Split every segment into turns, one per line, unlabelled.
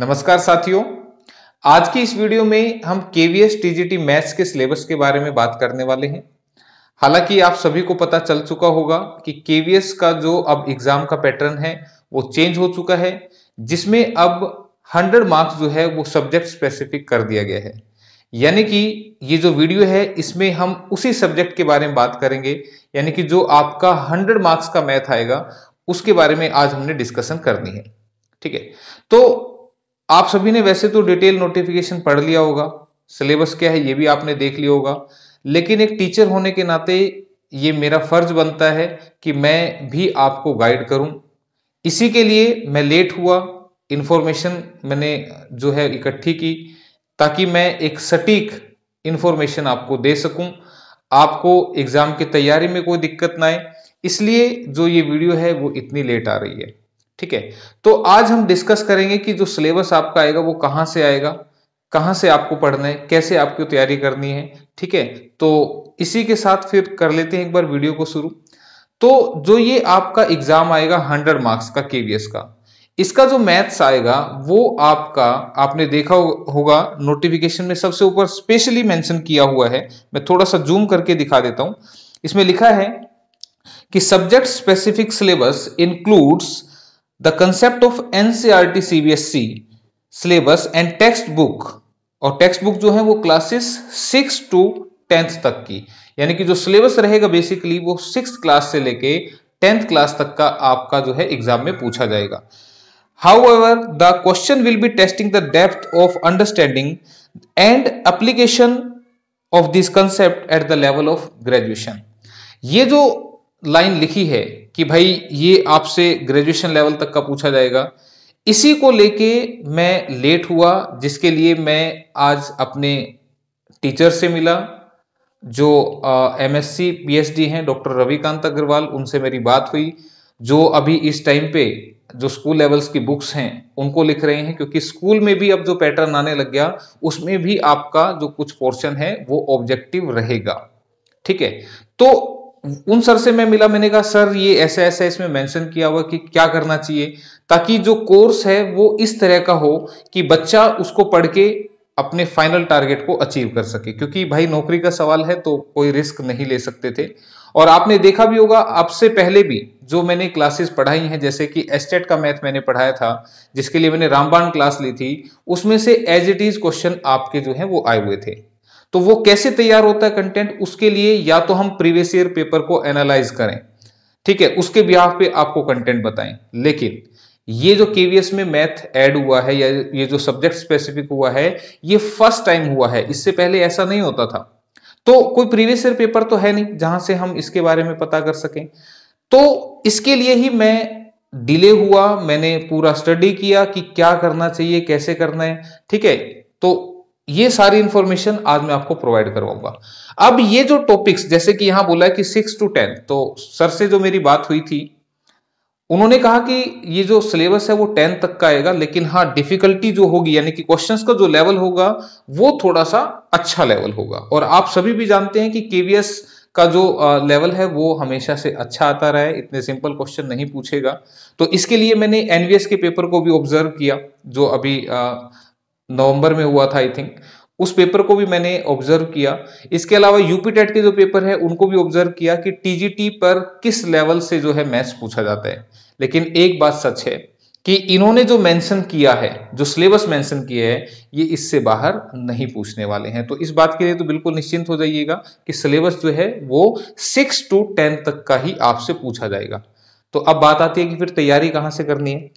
नमस्कार साथियों आज की इस वीडियो में हम केवीएस टीजीटी मैथ्स के सिलेबस के बारे में बात करने वाले हैं हालांकि आप सभी को पता चल चुका होगा कि केवीएस का जो अब एग्जाम का पैटर्न है वो चेंज हो चुका है जिसमें अब 100 मार्क्स जो है वो सब्जेक्ट स्पेसिफिक कर दिया गया है यानी कि ये जो वीडियो है इसमें हम उसी सब्जेक्ट के बारे में बात करेंगे यानी कि जो आपका हंड्रेड मार्क्स का मैथ आएगा उसके बारे में आज हमने डिस्कशन करनी है ठीक है तो आप सभी ने वैसे तो डिटेल नोटिफिकेशन पढ़ लिया होगा सिलेबस क्या है ये भी आपने देख लिया होगा लेकिन एक टीचर होने के नाते ये मेरा फर्ज बनता है कि मैं भी आपको गाइड करूं इसी के लिए मैं लेट हुआ इन्फॉर्मेशन मैंने जो है इकट्ठी की ताकि मैं एक सटीक इन्फॉर्मेशन आपको दे सकूं आपको एग्ज़ाम की तैयारी में कोई दिक्कत ना आए इसलिए जो ये वीडियो है वो इतनी लेट आ रही है ठीक है तो आज हम डिस्कस करेंगे कि जो सिलेबस आपका आएगा वो कहां से आएगा कहां से आपको पढ़ना है कैसे आपको तैयारी करनी है ठीक है तो इसी के साथ फिर कर लेते हैं एक बार वीडियो को शुरू तो जो ये आपका एग्जाम आएगा हंड्रेड मार्क्स का केवीएस का इसका जो मैथ्स आएगा वो आपका आपने देखा होगा नोटिफिकेशन में सबसे ऊपर स्पेशली मेंशन किया हुआ है मैं थोड़ा सा जूम करके दिखा देता हूं इसमें लिखा है कि subject specific syllabus includes The concept of NCERT CBSC syllabus and text book और टेक्स्ट बुक जो है वो क्लासेस सिक्स टू टेंथ तक की यानी कि जो सिलेबस रहेगा बेसिकली वो सिक्स क्लास से लेके टेंथ क्लास तक का आपका जो है एग्जाम में पूछा जाएगा however the question will be testing the depth of understanding and application of this concept at the level of graduation ये जो लाइन लिखी है कि भाई ये आपसे ग्रेजुएशन लेवल तक का पूछा जाएगा इसी को लेके मैं लेट हुआ जिसके लिए मैं आज अपने टीचर से मिला जो M S C P H D हैं डॉक्टर रविकांत अग्रवाल उनसे मेरी बात हुई जो अभी इस टाइम पे जो स्कूल लेवल्स की बुक्स हैं उनको लिख रहे हैं क्योंकि स्कूल में भी अब जो पैटर्न आने लग गया उसमें भी आपका जो कुछ पोर्शन है वो ऑब्जेक्टिव रहेगा ठीक है तो उन सर से मैं मिला मैंने कहा सर ये ऐसा ऐसा इसमें मेंशन किया हुआ कि क्या करना चाहिए ताकि जो कोर्स है वो इस तरह का हो कि बच्चा उसको पढ़ के अपने फाइनल टारगेट को अचीव कर सके क्योंकि भाई नौकरी का सवाल है तो कोई रिस्क नहीं ले सकते थे और आपने देखा भी होगा आपसे पहले भी जो मैंने क्लासेस पढ़ाई हैं जैसे कि एस्टेट e का मैथ मैंने पढ़ाया था जिसके लिए मैंने रामबाण क्लास ली थी उसमें से एज इट इज क्वेश्चन आपके जो है वो आए हुए थे तो वो कैसे तैयार होता है कंटेंट उसके लिए या तो हम प्रीवियस ईयर पेपर को एनालाइज करें ठीक है उसके बिहार पे आपको कंटेंट बताएं लेकिन ये जो केवीएस में मैथ ऐड हुआ है या ये जो सब्जेक्ट स्पेसिफिक हुआ है ये फर्स्ट टाइम हुआ है इससे पहले ऐसा नहीं होता था तो कोई प्रीवियस ईयर पेपर तो है नहीं जहां से हम इसके बारे में पता कर सकें तो इसके लिए ही मैं डिले हुआ मैंने पूरा स्टडी किया कि क्या करना चाहिए कैसे करना है ठीक है तो ये सारी इंफॉर्मेशन आज मैं आपको प्रोवाइड करवाऊंगा अब ये जो टॉपिक्स जैसे कि यहां बोला है कि सिक्स टू टेन तो सर से जो मेरी बात हुई थी उन्होंने कहा कि ये जो सिलेबस है वो टेन तक का आएगा लेकिन हाँ डिफिकल्टी जो होगी यानी कि क्वेश्चंस का जो लेवल होगा वो थोड़ा सा अच्छा लेवल होगा और आप सभी भी जानते हैं कि केवीएस का जो लेवल है वो हमेशा से अच्छा आता रहा है इतने सिंपल क्वेश्चन नहीं पूछेगा तो इसके लिए मैंने एनवीएस के पेपर को भी ऑब्जर्व किया जो अभी नवंबर में हुआ था आई थिंक उस पेपर को भी मैंने ऑब्जर्व किया इसके अलावा यूपी टेट के जो पेपर है उनको भी ऑब्जर्व किया कि टीजीटी पर किस लेवल से जो है मैथ्स पूछा जाता है लेकिन एक बात सच है कि इन्होंने जो मेंशन किया है जो सिलेबस मेंशन किया है ये इससे बाहर नहीं पूछने वाले हैं तो इस बात के लिए तो बिल्कुल निश्चिंत हो जाइएगा कि सिलेबस जो है वो सिक्स टू टेन तक का ही आपसे पूछा जाएगा तो अब बात आती है कि फिर तैयारी कहां से करनी है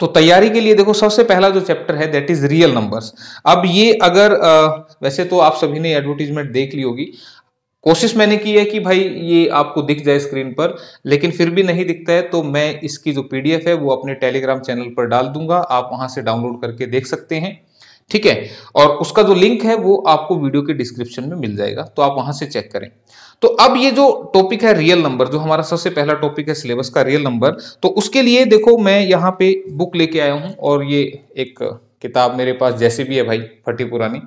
तो तैयारी के लिए देखो सबसे पहला जो चैप्टर है दैट इज रियल नंबर्स अब ये अगर आ, वैसे तो आप सभी ने एडवर्टीजमेंट देख ली होगी कोशिश मैंने की है कि भाई ये आपको दिख जाए स्क्रीन पर लेकिन फिर भी नहीं दिखता है तो मैं इसकी जो पीडीएफ है वो अपने टेलीग्राम चैनल पर डाल दूंगा आप वहां से डाउनलोड करके देख सकते हैं ठीक है और उसका जो लिंक है वो आपको वीडियो के डिस्क्रिप्शन में मिल जाएगा तो आप वहां से चेक करें तो अब ये जो टॉपिक है रियल नंबर जो हमारा सबसे पहला टॉपिक है सिलेबस का रियल नंबर तो उसके लिए देखो मैं यहाँ पे बुक लेके आया हूं और ये एक किताब मेरे पास जैसे भी है भाई फटी पुरानी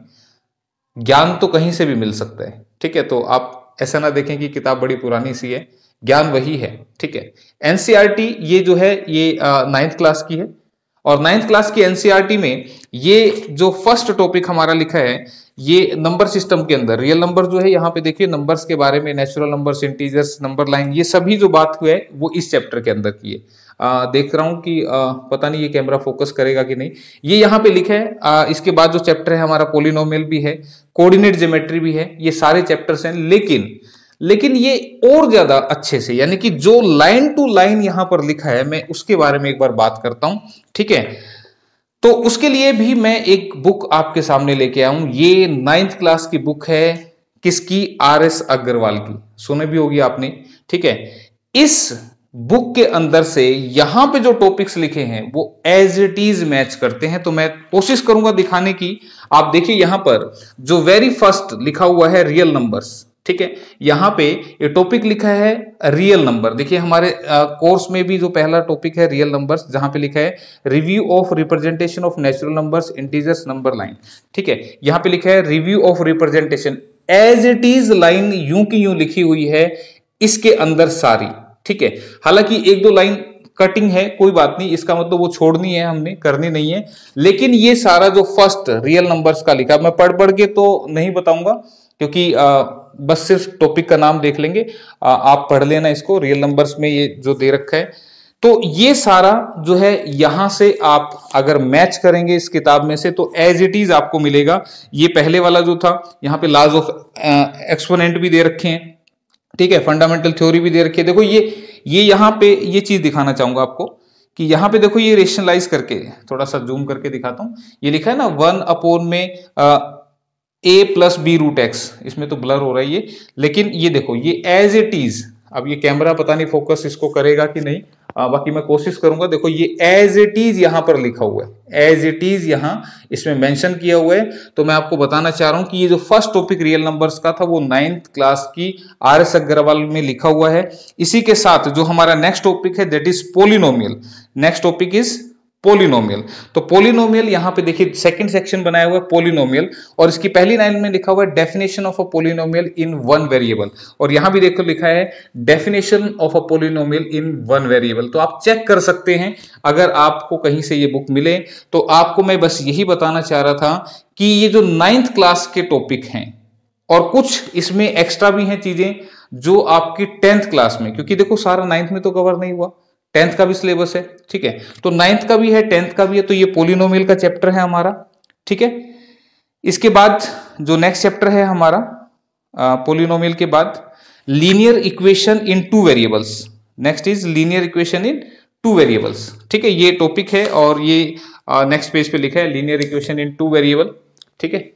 ज्ञान तो कहीं से भी मिल सकता है ठीक है तो आप ऐसा ना देखें कि किताब बड़ी पुरानी सी है ज्ञान वही है ठीक है एनसीआरटी e ये जो है ये नाइन्थ क्लास की है और नाइन्थ क्लास की एनसीईआरटी e में ये जो फर्स्ट टॉपिक हमारा लिखा है ये नंबर सिस्टम के अंदर रियल नंबर जो है यहाँ पे देखिए नंबर्स के बारे में natural number integers number line ये सभी जो बात हुई है वो इस चैप्टर के अंदर की है आ, देख रहा हूं कि आ, पता नहीं ये कैमरा फोकस करेगा कि नहीं ये यहाँ पे लिखा है आ, इसके बाद जो चैप्टर है हमारा पोलिनोमेल भी है कोऑर्डिनेट जोमेट्री भी है ये सारे चैप्टर्स हैं लेकिन लेकिन ये और ज्यादा अच्छे से यानी कि जो लाइन टू लाइन यहां पर लिखा है मैं उसके बारे में एक बार बात करता हूं ठीक है तो उसके लिए भी मैं एक बुक आपके सामने लेके आऊं ये नाइन्थ क्लास की बुक है किसकी आर एस अग्रवाल की सुने भी होगी आपने ठीक है इस बुक के अंदर से यहां पे जो टॉपिक्स लिखे हैं वो एज इट इज मैच करते हैं तो मैं कोशिश करूंगा दिखाने की आप देखिए यहां पर जो वेरी फर्स्ट लिखा हुआ है रियल नंबर्स ठीक है यहां पे ये टॉपिक लिखा है रियल नंबर देखिए हमारे कोर्स में भी जो पहला टॉपिक है रियल नंबर्स जहां पे लिखा है review of representation of natural numbers integers number line ठीक है यहां पे लिखा है review of representation as it is line यू की यू लिखी हुई है इसके अंदर सारी ठीक है हालांकि एक दो लाइन कटिंग है कोई बात नहीं इसका मतलब वो छोड़नी है हमने करनी नहीं है लेकिन ये सारा जो फर्स्ट रियल नंबर्स का लिखा मैं पढ़ पढ़ के तो नहीं बताऊंगा क्योंकि आ, बस सिर्फ टॉपिक का नाम देख लेंगे आ, आप पढ़ लेना इसको रियल नंबर्स में ये जो दे रखा है तो ये सारा जो है यहां से आप अगर मैच करेंगे इस किताब में से तो एज इट इज आपको मिलेगा ये पहले वाला जो था यहां पे लाज ऑफ एक्सपोनेंट भी दे रखे हैं ठीक है फंडामेंटल थ्योरी भी दे रखी है देखो ये ये यहां पे ये चीज दिखाना चाहूंगा आपको कि यहां पे देखो ये रेशनलाइज करके थोड़ा सा जूम करके दिखाता हूं ये लिखा है ना वन अपोन में आ, A plus B root X इसमें तो ब्लर हो रहा है ये लेकिन ये देखो ये एज इट इज अब ये कैमरा पता नहीं फोकस इसको करेगा कि नहीं आ, बाकी मैं कोशिश करूंगा देखो ये एज इट इज यहां पर लिखा हुआ है एज इट इज यहां इसमें मेंशन किया हुआ है तो मैं आपको बताना चाह रहा हूं कि ये जो फर्स्ट टॉपिक रियल नंबर्स का था वो नाइन्थ क्लास की आर एस अग्रवाल में लिखा हुआ है इसी के साथ जो हमारा नेक्स्ट टॉपिक है that is polynomial next topic is polynomial तो पोलिनोमियल यहां पे देखिए सेकंड सेक्शन बनाया हुआ है पोलिनोमियल और इसकी पहली लाइन में लिखा हुआ है definition of a polynomial in one variable और यहां भी देखो लिखा है definition of a polynomial in one variable तो आप चेक कर सकते हैं अगर आपको कहीं से ये बुक मिले तो आपको मैं बस यही बताना चाह रहा था कि ये जो नाइन्थ क्लास के टॉपिक हैं और कुछ इसमें एक्स्ट्रा भी हैं चीजें जो आपकी टेंथ क्लास में क्योंकि देखो सारा नाइन्थ में तो कवर नहीं हुआ टेंथ का भी सिलेबस है ठीक है तो नाइन्थ का भी है टेंथ का भी है तो ये पोलिनोमियल का चैप्टर है हमारा ठीक है इसके बाद जो नेक्स्ट चैप्टर है हमारा पोलिनोमियल के बाद linear equation in two variables next is linear equation in two variables ठीक है ये टॉपिक है और ये नेक्स्ट पेज पे लिखा है linear equation in two variable ठीक है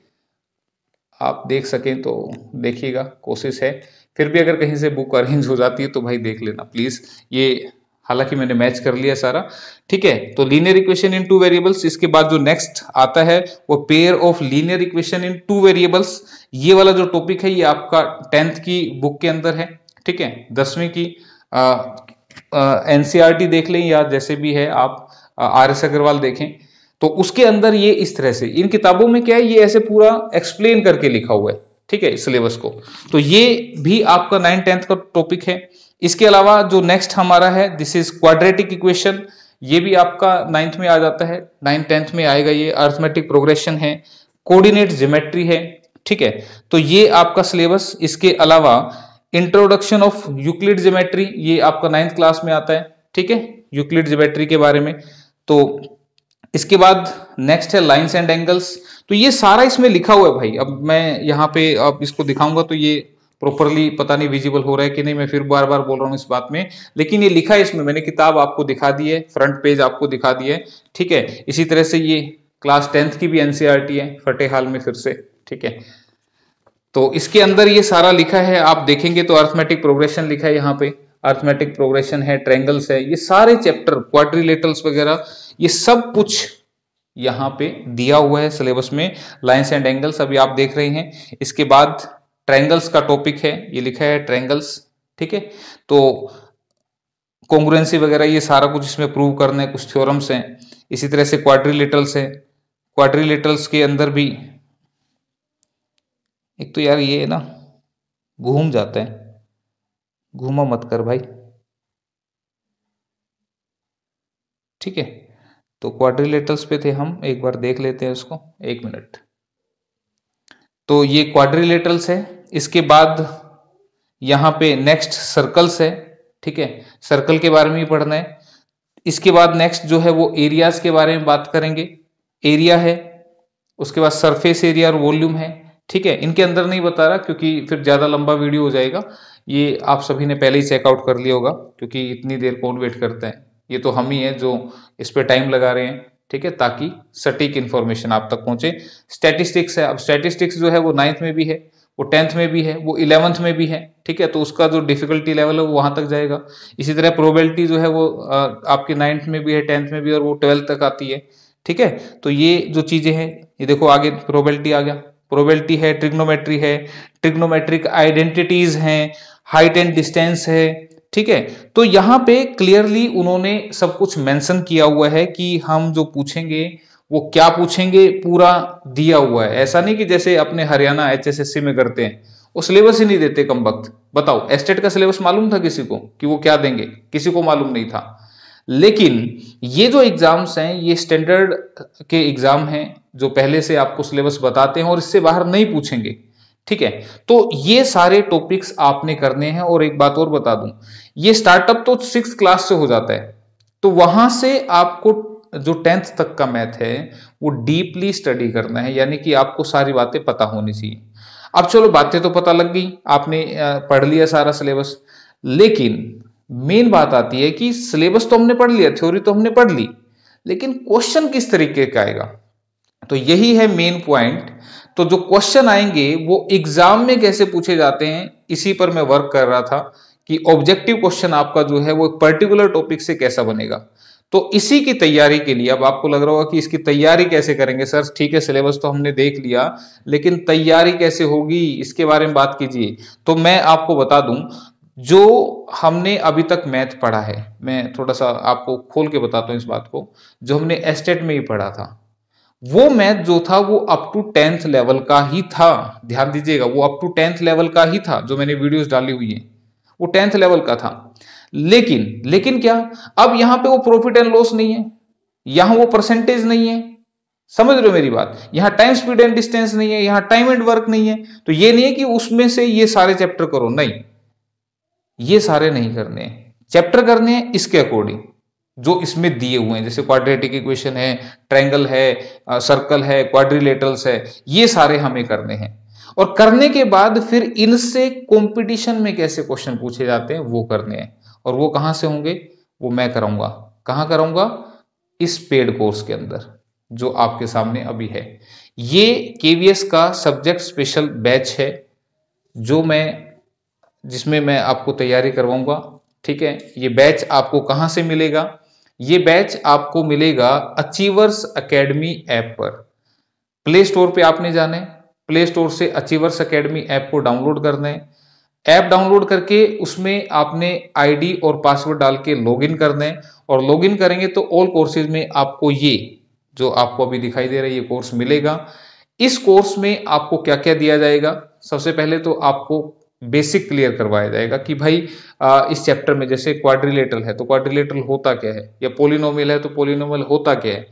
आप देख सकें तो देखिएगा कोशिश है फिर भी अगर कहीं से बुक अरेंज हो जाती है तो भाई देख लेना प्लीज़ ये हालांकि मैंने मैच कर लिया सारा ठीक है तो linear equation in two variables इसके बाद जो नेक्स्ट आता है वो pair of linear equation in two variables ये वाला जो टॉपिक है ये आपका टेंथ की बुक के अंदर है ठीक है दसवीं की एनसीआरटी e देख लें या जैसे भी है आप आर एस अग्रवाल देखें तो उसके अंदर ये इस तरह से इन किताबों में क्या है ये ऐसे पूरा एक्सप्लेन करके लिखा हुआ है ठीक है सिलेबस को तो ये भी आपका नाइन टेंथ का टॉपिक है इसके अलावा जो नेक्स्ट हमारा है दिस इज क्वाड्रेटिक इक्वेशन ये भी आपका नाइन्थ में आ जाता है नाइन्थ टेंथ में आएगा ये अर्थमेटिक प्रोग्रेशन है कोऑर्डिनेट जिमेट्री है ठीक है तो ये आपका सिलेबस इसके अलावा इंट्रोडक्शन ऑफ यूक्लिड जिमेट्री ये आपका नाइन्थ क्लास में आता है ठीक है यूक्लिड जिमेट्री के बारे में तो इसके बाद नेक्स्ट है लाइन्स एंड एंगल्स तो ये सारा इसमें लिखा हुआ है भाई अब मैं यहाँ पे अब इसको दिखाऊंगा तो ये प्रॉपरली पता नहीं विजिबल हो रहा है कि नहीं मैं फिर बार बार बोल रहा हूँ इस बात में लेकिन ये लिखा है इसमें मैंने किताब आपको दिखा दी है फ्रंट पेज आपको दिखा दी है ठीक है इसी तरह से ये क्लास टेंथ की भी एनसीईआरटी e है फटेहाल में फिर से ठीक है तो इसके अंदर ये सारा लिखा है आप देखेंगे तो अर्थमेटिक प्रोग्रेशन लिखा है यहाँ पे अर्थमेटिक प्रोग्रेशन है ट्रेंगल्स है ये सारे चैप्टर क्वाड्रिलेटल्स वगैरह ये सब कुछ यहाँ पे दिया हुआ है सिलेबस में लाइंस एंड एंगल्स अभी आप देख रहे हैं इसके बाद ट्रायंगल्स का टॉपिक है ये लिखा है ट्रैंगल्स ठीक है तो कॉन्ग्रुएंसी वगैरह ये सारा कुछ इसमें प्रूव करने कुछ थ्योरम्स हैं इसी तरह से क्वाड्रिलेटल्स है क्वाड्रीलेटरल्स के अंदर भी एक तो यार ये है ना घूम जाते हैं घूमा मत कर भाई ठीक है तो क्वाड्रीलेटर्स पे थे हम एक बार देख लेते हैं उसको एक मिनट तो ये क्वाड्रीलेटर्स है इसके बाद यहां पे नेक्स्ट सर्कल्स है ठीक है सर्कल के बारे में भी पढ़ना है इसके बाद नेक्स्ट जो है वो एरियाज के बारे में बात करेंगे एरिया है उसके बाद सरफेस एरिया और वॉल्यूम है ठीक है इनके अंदर नहीं बता रहा क्योंकि फिर ज़्यादा लंबा वीडियो हो जाएगा ये आप सभी ने पहले ही चेकआउट कर लिया होगा क्योंकि इतनी देर कौन वेट करते हैं ये तो हम ही है जो इस पर टाइम लगा रहे हैं ठीक है ताकि सटीक इंफॉर्मेशन आप तक पहुंचे स्टैटिस्टिक्स है अब स्टैटिस्टिक्स जो है वो नाइन्थ में भी है वो टेंथ में भी है वो इलेवंथ में भी है ठीक है तो उसका जो डिफिकल्टी लेवल है वो वहां तक जाएगा इसी तरह प्रोबेबिलिटी जो है वो आपके नाइन्थ में भी है टेंथ में भी और वो ट्वेल्थ तक आती है ठीक है तो ये जो चीज़ें हैं ये देखो आगे प्रोबेबिलिटी आ गया प्रोबेबिलिटी है ट्रिग्नोमेट्री है ट्रिग्नोमेट्रिक आइडेंटिटीज हैं हाइट एंड डिस्टेंस है ठीक है तो यहाँ पे क्लियरली उन्होंने सब कुछ मेंशन किया हुआ है कि हम जो पूछेंगे वो क्या पूछेंगे पूरा दिया हुआ है ऐसा नहीं कि जैसे अपने हरियाणा एच में करते हैं वो सिलेबस ही नहीं देते कम वक्त बताओ एस्टेट का सिलेबस मालूम था किसी को कि वो क्या देंगे किसी को मालूम नहीं था लेकिन ये जो एग्जाम्स हैं ये स्टैंडर्ड के एग्जाम हैं जो पहले से आपको सिलेबस बताते हैं और इससे बाहर नहीं पूछेंगे ठीक है तो ये सारे टॉपिक्स आपने करने हैं और एक बात और बता दूं ये स्टार्टअप तो सिक्स क्लास से हो जाता है तो वहां से आपको जो टेंथ तक का मैथ है वो डीपली स्टडी करना है यानी कि आपको सारी बातें पता होनी चाहिए अब चलो बातें तो पता लग गई आपने पढ़ लिया सारा सिलेबस लेकिन मेन बात आती है कि सिलेबस तो हमने पढ़ लिया थ्योरी तो हमने पढ़ ली लेकिन क्वेश्चन किस तरीके का आएगा तो यही है मेन पॉइंट तो जो क्वेश्चन आएंगे वो एग्जाम में कैसे पूछे जाते हैं इसी पर मैं वर्क कर रहा था कि ऑब्जेक्टिव क्वेश्चन आपका जो है वो पर्टिकुलर टॉपिक से कैसा बनेगा तो इसी की तैयारी के लिए अब आपको लग रहा होगा कि इसकी तैयारी कैसे करेंगे सर ठीक है सिलेबस तो हमने देख लिया लेकिन तैयारी कैसे होगी इसके बारे में बात कीजिए तो मैं आपको बता दूं जो हमने अभी तक मैथ पढ़ा है मैं थोड़ा सा आपको खोल के बताता हूं इस बात को जो हमने एस्टेट में ही पढ़ा था वो मैथ जो था वो अप टू टेंथ लेवल का ही था ध्यान दीजिएगा वो अप टू टेंथ लेवल का ही था जो मैंने वीडियोस डाली हुई है वो टेंथ लेवल का था लेकिन लेकिन क्या अब यहां पे वो प्रॉफिट एंड लॉस नहीं है यहां वो परसेंटेज नहीं है समझ रहे हो मेरी बात यहां टाइम स्पीड एंड डिस्टेंस नहीं है यहां टाइम एंड वर्क नहीं है तो ये नहीं है कि उसमें से ये सारे चैप्टर करो नहीं ये सारे नहीं करने हैं चैप्टर करने हैं इसके अकॉर्डिंग जो इसमें दिए हुए हैं जैसे क्वाड्रेटिक इक्वेशन है ट्रायंगल है सर्कल है क्वाड्रिलेटरल्स है ये सारे हमें करने हैं और करने के बाद फिर इनसे कंपटीशन में कैसे क्वेश्चन पूछे जाते हैं वो करने हैं और वो कहाँ से होंगे वो मैं कराऊंगा कहाँ कराऊंगा इस पेड कोर्स के अंदर जो आपके सामने अभी है ये के का सब्जेक्ट स्पेशल बैच है जो मैं जिसमें मैं आपको तैयारी करवाऊंगा ठीक है ये बैच आपको कहाँ से मिलेगा ये बैच आपको मिलेगा अचीवर्स अकेडमी ऐप पर प्ले स्टोर पे आपने जाना प्ले स्टोर से अचीवर्स अकेडमी ऐप को डाउनलोड करना है ऐप डाउनलोड करके उसमें आपने आईडी और पासवर्ड डाल के इन कर दें और इन करेंगे तो ऑल कोर्सेज में आपको ये जो आपको अभी दिखाई दे रहा है ये कोर्स मिलेगा इस कोर्स में आपको क्या क्या दिया जाएगा सबसे पहले तो आपको बेसिक क्लियर करवाया जाएगा कि भाई आ, इस चैप्टर में जैसे क्वाड्रिलेटरल है तो क्वाड्रिलेटरल होता क्या है या पोलिनोमियल है तो पोलिनोमियल होता क्या है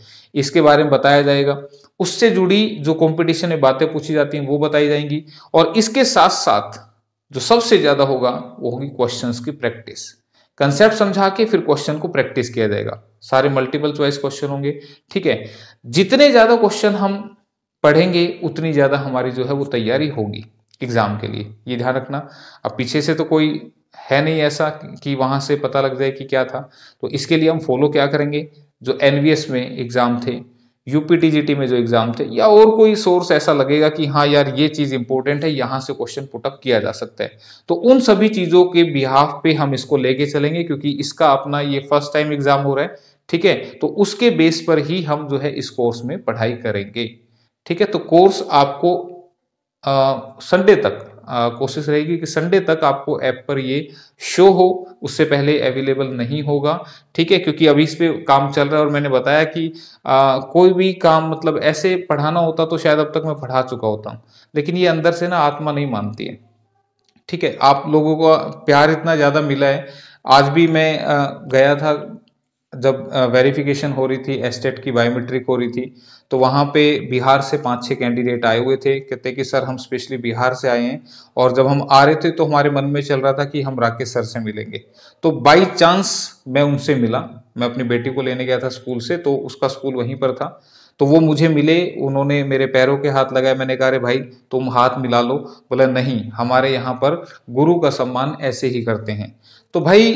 इसके बारे में बताया जाएगा उससे जुड़ी जो कंपटीशन में बातें पूछी जाती हैं वो बताई जाएंगी और इसके साथ साथ जो सबसे ज़्यादा होगा वो होगी क्वेश्चन की प्रैक्टिस कंसेप्ट समझा के फिर क्वेश्चन को प्रैक्टिस किया जाएगा सारे मल्टीपल चॉइस क्वेश्चन होंगे ठीक है जितने ज़्यादा क्वेश्चन हम पढ़ेंगे उतनी ज़्यादा हमारी जो है वो तैयारी होगी एग्ज़ाम के लिए ये ध्यान रखना अब पीछे से तो कोई है नहीं ऐसा कि वहां से पता लग जाए कि क्या था तो इसके लिए हम फॉलो क्या करेंगे जो एन में एग्ज़ाम थे यूपीटीजीटी में जो एग्जाम थे या और कोई सोर्स ऐसा लगेगा कि हाँ यार ये चीज इंपॉर्टेंट है यहाँ से क्वेश्चन पुटअप किया जा सकता है तो उन सभी चीजों के बिहाफ पे हम इसको लेके चलेंगे क्योंकि इसका अपना ये फर्स्ट टाइम एग्जाम हो रहा है ठीक है तो उसके बेस पर ही हम जो है इस कोर्स में पढ़ाई करेंगे ठीक है तो कोर्स आपको संडे तक कोशिश रहेगी कि संडे तक आपको ऐप पर ये शो हो उससे पहले अवेलेबल नहीं होगा ठीक है क्योंकि अभी इस पर काम चल रहा है और मैंने बताया कि आ, कोई भी काम मतलब ऐसे पढ़ाना होता तो शायद अब तक मैं पढ़ा चुका होता हूँ लेकिन ये अंदर से ना आत्मा नहीं मानती है ठीक है आप लोगों का प्यार इतना ज़्यादा मिला है आज भी मैं गया था जब वेरिफिकेशन हो रही थी एस्टेट की बायोमेट्रिक हो रही थी तो वहाँ पे बिहार से पाँच छह कैंडिडेट आए हुए थे कहते कि सर हम स्पेशली बिहार से आए हैं और जब हम आ रहे थे तो हमारे मन में चल रहा था कि हम राकेश सर से मिलेंगे तो बाई चांस मैं उनसे मिला मैं अपनी बेटी को लेने गया था स्कूल से तो उसका स्कूल वहीं पर था तो वो मुझे मिले उन्होंने मेरे पैरों के हाथ लगाए मैंने कहा अरे भाई तुम हाथ मिला लो बोला नहीं हमारे यहाँ पर गुरु का सम्मान ऐसे ही करते हैं तो भाई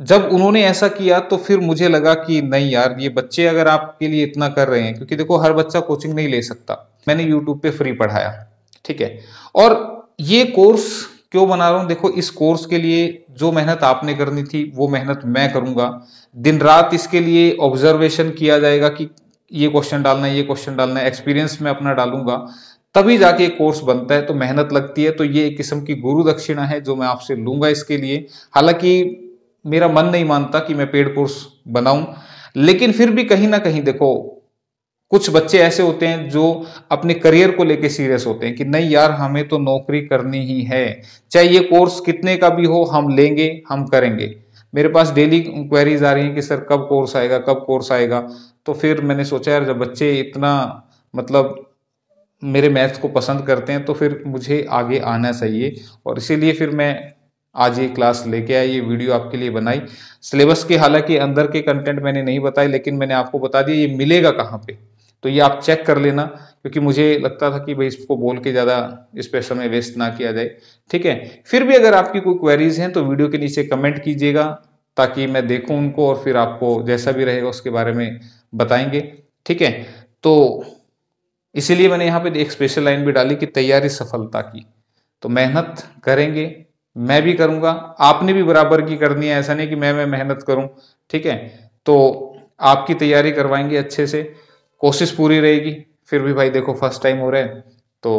जब उन्होंने ऐसा किया तो फिर मुझे लगा कि नहीं यार ये बच्चे अगर आपके लिए इतना कर रहे हैं क्योंकि देखो हर बच्चा कोचिंग नहीं ले सकता मैंने यूट्यूब पे फ्री पढ़ाया ठीक है और ये कोर्स क्यों बना रहा हूं देखो इस कोर्स के लिए जो मेहनत आपने करनी थी वो मेहनत मैं करूंगा दिन रात इसके लिए ऑब्जर्वेशन किया जाएगा कि ये क्वेश्चन डालना है ये क्वेश्चन डालना है एक्सपीरियंस मैं अपना डालूंगा तभी जाके कोर्स बनता है तो मेहनत लगती है तो ये एक किस्म की गुरु दक्षिणा है जो मैं आपसे लूंगा इसके लिए हालांकि मेरा मन नहीं मानता कि मैं पेड कोर्स बनाऊं लेकिन फिर भी कहीं ना कहीं देखो कुछ बच्चे ऐसे होते हैं जो अपने करियर को लेके सीरियस होते हैं कि नहीं यार हमें तो नौकरी करनी ही है चाहे ये कोर्स कितने का भी हो हम लेंगे हम करेंगे मेरे पास डेली इंक्वायरीज आ रही हैं कि सर कब कोर्स आएगा कब कोर्स आएगा तो फिर मैंने सोचा यार जब बच्चे इतना मतलब मेरे मैथ्स को पसंद करते हैं तो फिर मुझे आगे आना चाहिए और इसीलिए फिर मैं आज ये क्लास लेके आए ये वीडियो आपके लिए बनाई सिलेबस के हालांकि अंदर के कंटेंट मैंने नहीं बताए लेकिन मैंने आपको बता दिया ये मिलेगा कहाँ पे तो ये आप चेक कर लेना क्योंकि मुझे लगता था कि भाई इसको बोल के ज़्यादा इस पर समय वेस्ट ना किया जाए ठीक है फिर भी अगर आपकी कोई क्वेरीज हैं तो वीडियो के नीचे कमेंट कीजिएगा ताकि मैं देखूं उनको और फिर आपको जैसा भी रहेगा उसके बारे में बताएंगे ठीक है तो इसीलिए मैंने यहाँ पे एक स्पेशल लाइन भी डाली कि तैयारी सफलता की तो मेहनत करेंगे मैं भी करूँगा आपने भी बराबर की करनी है ऐसा नहीं कि मैं मैं मेहनत करूँ ठीक है तो आपकी तैयारी करवाएंगे अच्छे से कोशिश पूरी रहेगी फिर भी भाई देखो फर्स्ट टाइम हो रहा है तो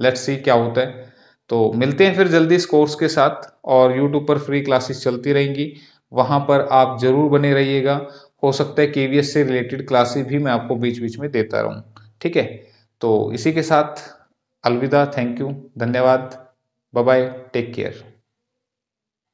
लेट्स सी क्या होता है तो मिलते हैं फिर जल्दी इस कोर्स के साथ और यूट्यूब पर फ्री क्लासेस चलती रहेंगी वहाँ पर आप ज़रूर बने रहिएगा हो सकता है के से रिलेटेड क्लासेस भी मैं आपको बीच बीच में देता रहूँ ठीक है तो इसी के साथ अलविदा थैंक यू धन्यवाद बाय बाय टेक केयर